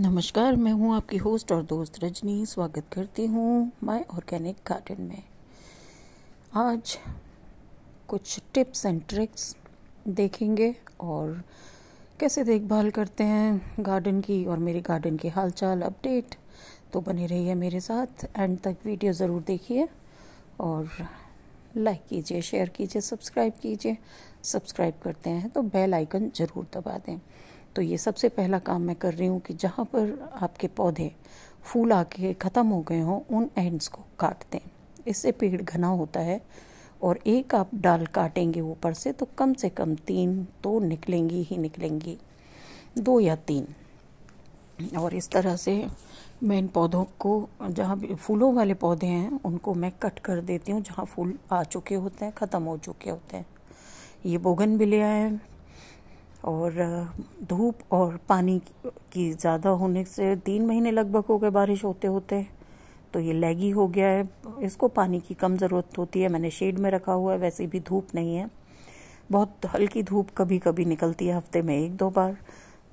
नमस्कार मैं हूं आपकी होस्ट और दोस्त रजनी स्वागत करती हूं माय ऑर्गेनिक गार्डन में आज कुछ टिप्स एंड ट्रिक्स देखेंगे और कैसे देखभाल करते हैं गार्डन की और मेरे गार्डन के हालचाल अपडेट तो बने रहिए मेरे साथ एंड तक वीडियो ज़रूर देखिए और लाइक कीजिए शेयर कीजिए सब्सक्राइब कीजिए सब्सक्राइब करते हैं तो बेल आइकन ज़रूर दबा दें तो ये सबसे पहला काम मैं कर रही हूँ कि जहाँ पर आपके पौधे फूल आके ख़त्म हो गए हों उन एंड्स को काट दें इससे पेड़ घना होता है और एक आप डाल काटेंगे ऊपर से तो कम से कम तीन तो निकलेंगी ही निकलेंगी दो या तीन और इस तरह से मैं इन पौधों को जहाँ फूलों वाले पौधे हैं उनको मैं कट कर देती हूँ जहाँ फूल आ चुके होते हैं ख़त्म हो चुके होते हैं ये बोगन बिलिया हैं और धूप और पानी की ज़्यादा होने से तीन महीने लगभग हो गए बारिश होते होते तो ये लैगी हो गया है इसको पानी की कम ज़रूरत होती है मैंने शेड में रखा हुआ है वैसे भी धूप नहीं है बहुत हल्की धूप कभी कभी निकलती है हफ्ते में एक दो बार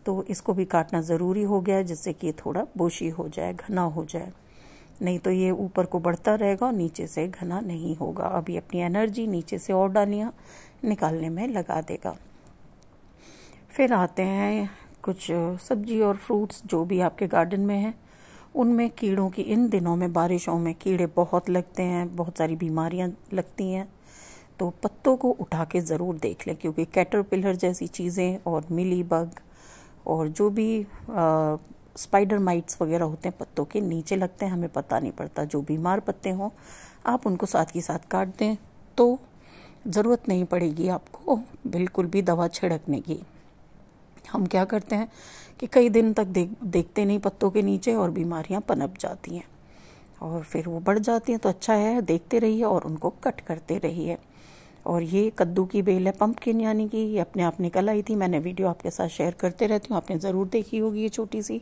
तो इसको भी काटना ज़रूरी हो गया है जिससे कि ये थोड़ा बोशी हो जाए घना हो जाए नहीं तो ये ऊपर को बढ़ता रहेगा और नीचे से घना नहीं होगा अभी अपनी एनर्जी नीचे से और डालियाँ निकालने में लगा देगा फिर आते हैं कुछ सब्जी और फ्रूट्स जो भी आपके गार्डन में हैं उनमें कीड़ों की इन दिनों में बारिशों में कीड़े बहुत लगते हैं बहुत सारी बीमारियां लगती हैं तो पत्तों को उठा के ज़रूर देख लें क्योंकि कैटरपिलर जैसी चीज़ें और मिली बग और जो भी आ, स्पाइडर माइट्स वगैरह होते हैं पत्तों के नीचे लगते हैं हमें पता नहीं पड़ता जो बीमार पत्ते हों आप उनको साथ ही साथ काट दें तो ज़रूरत नहीं पड़ेगी आपको बिल्कुल भी दवा छिड़कने की हम क्या करते हैं कि कई दिन तक देख देखते नहीं पत्तों के नीचे और बीमारियां पनप जाती हैं और फिर वो बढ़ जाती हैं तो अच्छा है देखते रहिए और उनको कट करते रहिए और ये कद्दू की बेल है पंपकिन यानी कि ये अपने आप निकल आई थी मैंने वीडियो आपके साथ शेयर करते रहती हूँ आपने ज़रूर देखी होगी ये छोटी सी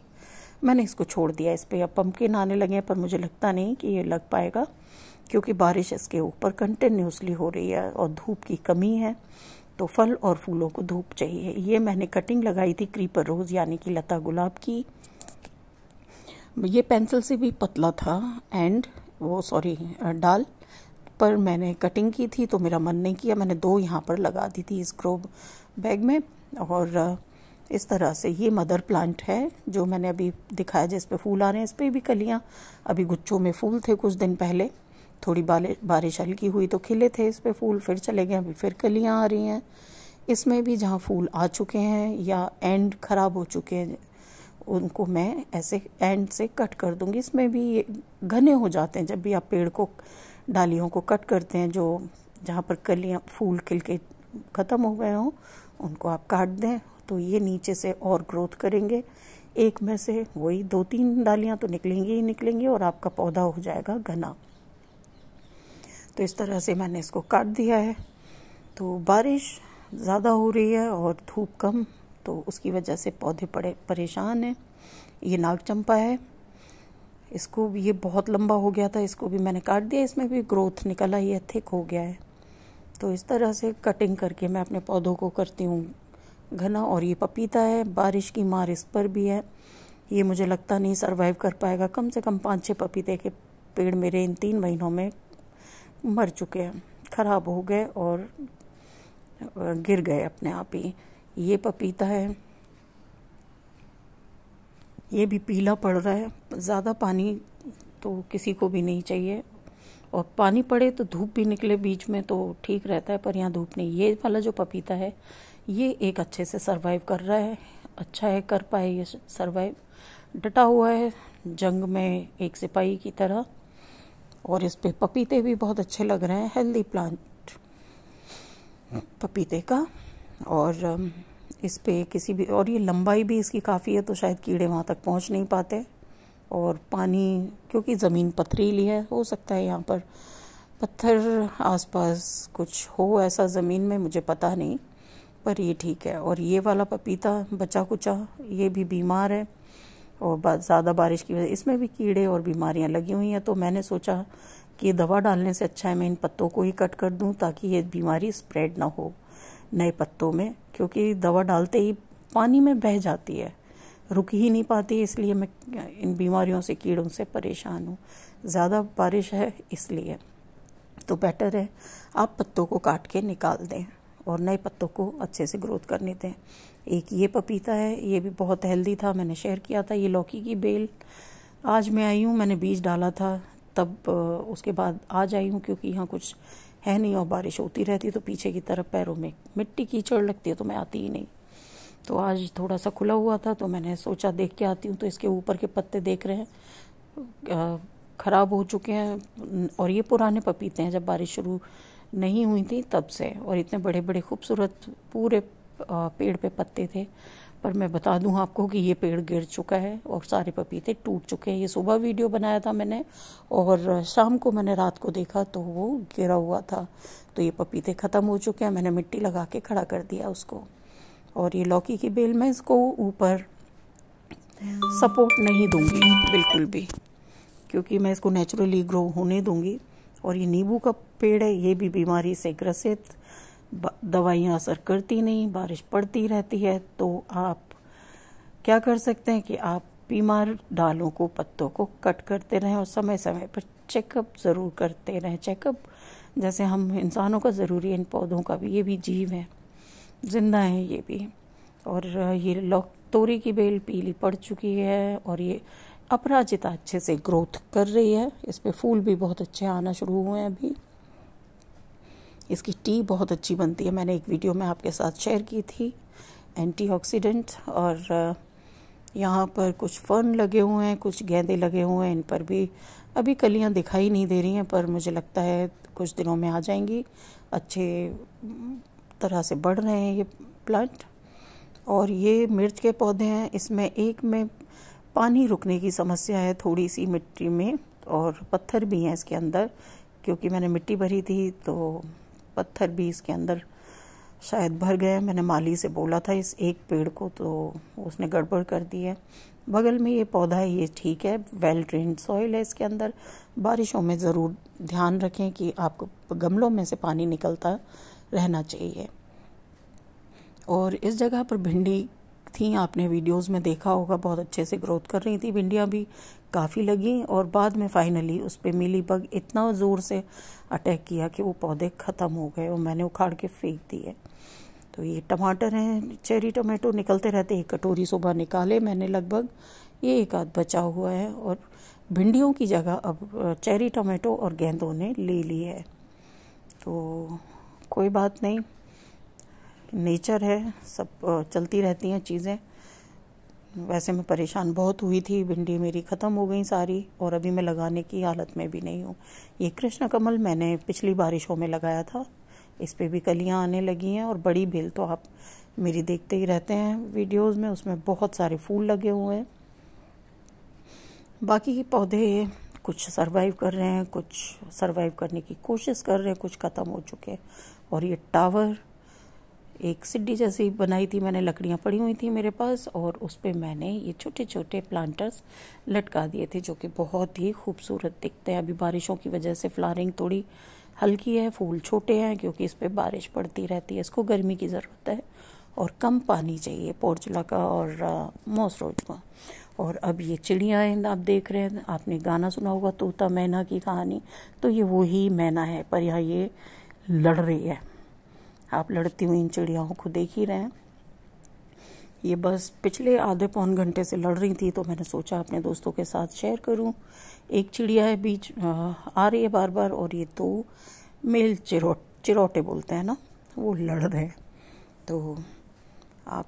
मैंने इसको छोड़ दिया इस पर अब पम्पकिन आने लगे हैं पर मुझे लगता नहीं कि ये लग पाएगा क्योंकि बारिश इसके ऊपर कंटिन्यूसली हो रही है और धूप की कमी है तो फल और फूलों को धूप चाहिए ये मैंने कटिंग लगाई थी क्रीपर रोज़ यानी कि लता गुलाब की ये पेंसिल से भी पतला था एंड वो सॉरी डाल पर मैंने कटिंग की थी तो मेरा मन नहीं किया मैंने दो यहाँ पर लगा दी थी इस ग्रो बैग में और uh, इस तरह से ये मदर प्लांट है जो मैंने अभी दिखाया जिस पे फूल आ रहे हैं इस पर भी कलियाँ अभी गुच्छों में फूल थे कुछ दिन पहले थोड़ी बारिश हल्की हुई तो खिले थे इस पे फूल फिर चले गए अभी फिर कलियाँ आ रही हैं इसमें भी जहाँ फूल आ चुके हैं या एंड ख़राब हो चुके हैं उनको मैं ऐसे एंड से कट कर दूँगी इसमें भी ये घने हो जाते हैं जब भी आप पेड़ को डालियों को कट करते हैं जो जहाँ पर कलियाँ फूल खिल के ख़त्म हो गए हों उनको आप काट दें तो ये नीचे से और ग्रोथ करेंगे एक में से वही दो तीन डालियाँ तो निकलेंगी ही निकलेंगी और आपका पौधा हो जाएगा घना तो इस तरह से मैंने इसको काट दिया है तो बारिश ज़्यादा हो रही है और धूप कम तो उसकी वजह से पौधे पड़े परेशान हैं ये नाग चंपा है इसको भी ये बहुत लंबा हो गया था इसको भी मैंने काट दिया इसमें भी ग्रोथ निकला है थिक हो गया है तो इस तरह से कटिंग करके मैं अपने पौधों को करती हूँ घना और ये पपीता है बारिश की मार इस पर भी है ये मुझे लगता नहीं सरवाइव कर पाएगा कम से कम पाँच छः पपीते के पेड़ मेरे इन तीन महीनों में मर चुके हैं ख़राब हो गए और गिर गए अपने आप ही ये पपीता है ये भी पीला पड़ रहा है ज़्यादा पानी तो किसी को भी नहीं चाहिए और पानी पड़े तो धूप भी निकले बीच में तो ठीक रहता है पर यहाँ धूप नहीं ये वाला जो पपीता है ये एक अच्छे से सरवाइव कर रहा है अच्छा है कर पाए ये सरवाइव डटा हुआ है जंग में एक सिपाही की तरह और इस पे पपीते भी बहुत अच्छे लग रहे हैं हेल्दी प्लांट पपीते का और इस पे किसी भी और ये लंबाई भी इसकी काफ़ी है तो शायद कीड़े वहाँ तक पहुँच नहीं पाते और पानी क्योंकि ज़मीन पथरीली है हो सकता है यहाँ पर पत्थर आसपास कुछ हो ऐसा ज़मीन में मुझे पता नहीं पर ये ठीक है और ये वाला पपीता बचा कुचा ये भी बीमार है और ज़्यादा बारिश की वजह इसमें भी कीड़े और बीमारियां लगी हुई हैं तो मैंने सोचा कि दवा डालने से अच्छा है मैं इन पत्तों को ही कट कर दूं ताकि ये बीमारी स्प्रेड ना हो नए पत्तों में क्योंकि दवा डालते ही पानी में बह जाती है रुक ही नहीं पाती इसलिए मैं इन बीमारियों से कीड़ों से परेशान हूँ ज़्यादा बारिश है इसलिए तो बेटर है आप पत्तों को काट के निकाल दें और नए पत्तों को अच्छे से ग्रोथ करने दें एक ये पपीता है ये भी बहुत हेल्दी था मैंने शेयर किया था ये लौकी की बेल आज मैं आई हूँ मैंने बीज डाला था तब उसके बाद आज आई हूँ क्योंकि यहाँ कुछ है नहीं और बारिश होती रहती तो पीछे की तरफ पैरों में मिट्टी कीचड़ लगती है तो मैं आती ही नहीं तो आज थोड़ा सा खुला हुआ था तो मैंने सोचा देख के आती हूँ तो इसके ऊपर के पत्ते देख रहे हैं ख़राब हो चुके हैं और ये पुराने पपीते हैं जब बारिश शुरू नहीं हुई थी तब से और इतने बड़े बड़े खूबसूरत पूरे पेड़ पे पत्ते थे पर मैं बता दूं आपको कि ये पेड़ गिर चुका है और सारे पपीते टूट चुके हैं ये सुबह वीडियो बनाया था मैंने और शाम को मैंने रात को देखा तो वो गिरा हुआ था तो ये पपीते ख़त्म हो चुके हैं मैंने मिट्टी लगा के खड़ा कर दिया उसको और ये लौकी की बेल मैं इसको ऊपर सपोर्ट नहीं दूंगी बिल्कुल भी क्योंकि मैं इसको नेचुरली ग्रो होने दूंगी और ये नींबू का पेड़ है ये भी बीमारी से ग्रसित दवाइयाँ असर करती नहीं बारिश पड़ती रहती है तो आप क्या कर सकते हैं कि आप बीमार डालों को पत्तों को कट करते रहें और समय समय पर चेकअप ज़रूर करते रहें चेकअप जैसे हम इंसानों का ज़रूरी है इन पौधों का भी ये भी जीव है जिंदा है ये भी और ये लौक तोरी की बेल पीली पड़ चुकी है और ये अपराजिता अच्छे से ग्रोथ कर रही है इस पर फूल भी बहुत अच्छे आना शुरू हुए हैं अभी इसकी टी बहुत अच्छी बनती है मैंने एक वीडियो में आपके साथ शेयर की थी एंटीऑक्सीडेंट और uh, यहाँ पर कुछ फन लगे हुए हैं कुछ गेंदे लगे हुए हैं इन पर भी अभी कलियाँ दिखाई नहीं दे रही हैं पर मुझे लगता है कुछ दिनों में आ जाएंगी अच्छे तरह से बढ़ रहे हैं ये प्लांट और ये मिर्च के पौधे हैं इसमें एक में पानी रुकने की समस्या है थोड़ी सी मिट्टी में और पत्थर भी हैं इसके अंदर क्योंकि मैंने मिट्टी भरी थी तो पत्थर भी इसके अंदर शायद भर गए मैंने माली से बोला था इस एक पेड़ को तो उसने गड़बड़ कर दी है बगल में ये पौधा है ये ठीक है वेल ड्रेन सॉइल है इसके अंदर बारिशों में ज़रूर ध्यान रखें कि आपको गमलों में से पानी निकलता रहना चाहिए और इस जगह पर भिंडी थी आपने वीडियोस में देखा होगा बहुत अच्छे से ग्रोथ कर रही थी भिंडियाँ भी काफ़ी लगी और बाद में फाइनली उस पर मिली बग इतना ज़ोर से अटैक किया कि वो पौधे ख़त्म हो गए और मैंने उखाड़ के फेंक दिए तो ये टमाटर हैं चेरी टमाटो निकलते रहते एक कटोरी सुबह निकाले मैंने लगभग ये एक आध बचा हुआ है और भिंडियों की जगह अब चेरी टमाटो और गेंदों ने ले ली है तो कोई बात नहीं नेचर है सब चलती रहती हैं चीज़ें वैसे मैं परेशान बहुत हुई थी भिंडी मेरी ख़त्म हो गई सारी और अभी मैं लगाने की हालत में भी नहीं हूँ ये कृष्ण कमल मैंने पिछली बारिशों में लगाया था इस पर भी कलियाँ आने लगी हैं और बड़ी बेल तो आप मेरी देखते ही रहते हैं वीडियोस में उसमें बहुत सारे फूल लगे हुए हैं बाकी के पौधे कुछ सरवाइव कर रहे हैं कुछ सरवाइव करने की कोशिश कर रहे हैं कुछ ख़त्म हो चुके हैं और ये टावर एक सिड्डी जैसी बनाई थी मैंने लकड़ियाँ पड़ी हुई थी मेरे पास और उस पर मैंने ये छोटे छोटे प्लांटर्स लटका दिए थे जो कि बहुत ही खूबसूरत दिखते हैं अभी बारिशों की वजह से फ्लारिंग थोड़ी हल्की है फूल छोटे हैं क्योंकि इस पर बारिश पड़ती रहती है इसको गर्मी की ज़रूरत है और कम पानी चाहिए पोर्चुला का और मोसरोज का और अब ये चिड़िया आप देख रहे हैं आपने गाना सुना होगा तोता मैना की कहानी तो ये वही मैना है पर यहाँ ये लड़ रही है आप लड़ती हुई इन चिड़ियाओं को देख ही रहे हैं ये बस पिछले आधे पौन घंटे से लड़ रही थी तो मैंने सोचा अपने दोस्तों के साथ शेयर करूं एक चिड़िया है बीच आ रही है बार बार और ये दो मेल चिरोट चिरोटे बोलते हैं ना वो लड़ रहे हैं तो आप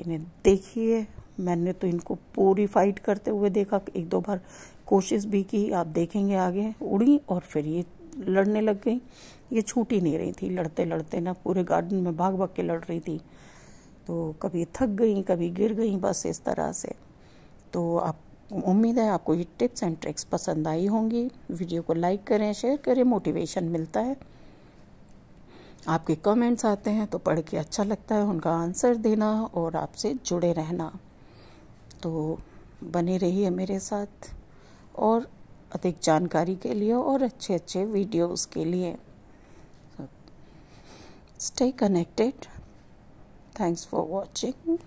इन्हें देखिए मैंने तो इनको पूरी फाइट करते हुए देखा एक दो बार कोशिश भी की आप देखेंगे आगे उड़ी और फिर ये लड़ने लग गई ये छूट ही नहीं रही थी लड़ते लड़ते ना पूरे गार्डन में भाग भाग के लड़ रही थी तो कभी थक गई कभी गिर गई बस इस तरह से तो आप उम्मीद है आपको ये टिप्स एंड ट्रिक्स पसंद आई होंगी वीडियो को लाइक करें शेयर करें मोटिवेशन मिलता है आपके कमेंट्स आते हैं तो पढ़ के अच्छा लगता है उनका आंसर देना और आपसे जुड़े रहना तो बने रहिए मेरे साथ और अधिक जानकारी के लिए और अच्छे अच्छे वीडियोस के लिए stay connected thanks for watching